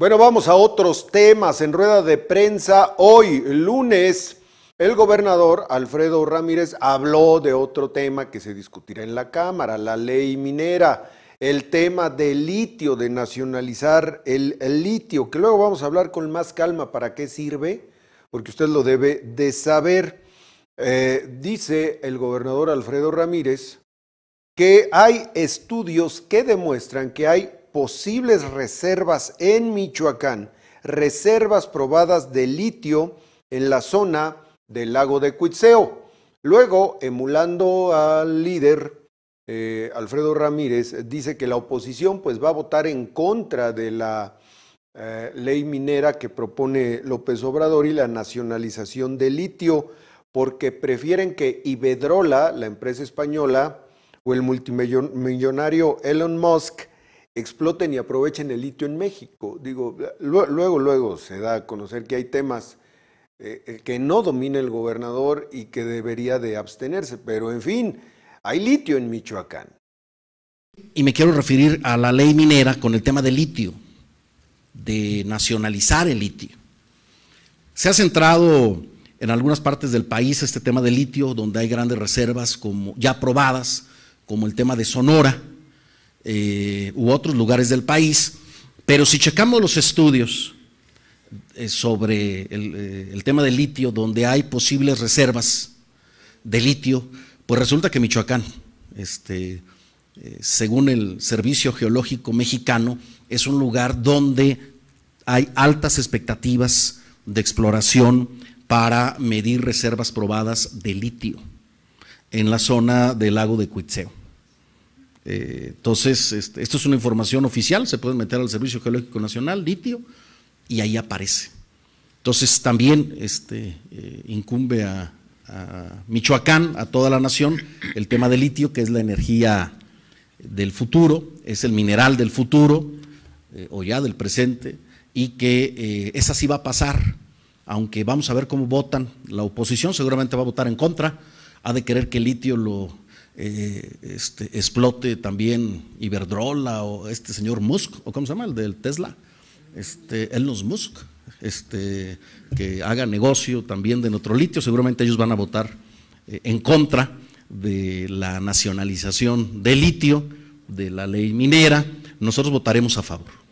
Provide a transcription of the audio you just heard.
Bueno, vamos a otros temas. En rueda de prensa hoy, lunes, el gobernador Alfredo Ramírez habló de otro tema que se discutirá en la Cámara, la ley minera, el tema del litio, de nacionalizar el, litio, que luego vamos a hablar con más calma para qué sirve, porque usted lo debe de saber. Eh, dice el gobernador Alfredo Ramírez que hay estudios que demuestran que hay posibles reservas en Michoacán, reservas probadas de litio en la zona del lago de Cuitzeo. Luego, emulando al líder eh, Alfredo Ramírez, dice que la oposición pues, va a votar en contra de la eh, ley minera que propone López Obrador y la nacionalización de litio, porque prefieren que Ibedrola, la empresa española, o el multimillonario Elon Musk exploten y aprovechen el litio en México. Digo, luego, luego se da a conocer que hay temas eh, que no domina el gobernador y que debería de abstenerse, pero en fin, hay litio en Michoacán. Y me quiero referir a la ley minera con el tema del litio, de nacionalizar el litio. Se ha centrado en algunas partes del país este tema del litio, donde hay grandes reservas como, ya aprobadas, como el tema de Sonora, eh, u otros lugares del país, pero si checamos los estudios eh, sobre eh, el, tema del litio, donde hay posibles reservas de litio, pues resulta que Michoacán, este, según el Servicio Geológico Mexicano, es un lugar donde hay altas expectativas de exploración para medir reservas probadas de litio en la zona del lago de Cuitzeo. Eh, entonces, este, esto es una información oficial, se pueden meter al Servicio Geológico Nacional, litio, y ahí aparece. Entonces, también este, eh, incumbe a, Michoacán, a toda la nación, el tema del litio, que es la energía del futuro, es el mineral del futuro, eh, o ya del presente, y que esa sí va a pasar, aunque vamos a ver cómo votan. La oposición seguramente va a votar en contra, ha de querer que el litio lo eh, este, explote también Iberdrola o este señor Musk, o cómo se llama, el del Tesla, este, Elon Musk, este, que haga negocio también de nuestro litio, seguramente ellos van a votar eh, en contra de la nacionalización del litio, de la ley minera, nosotros votaremos a favor.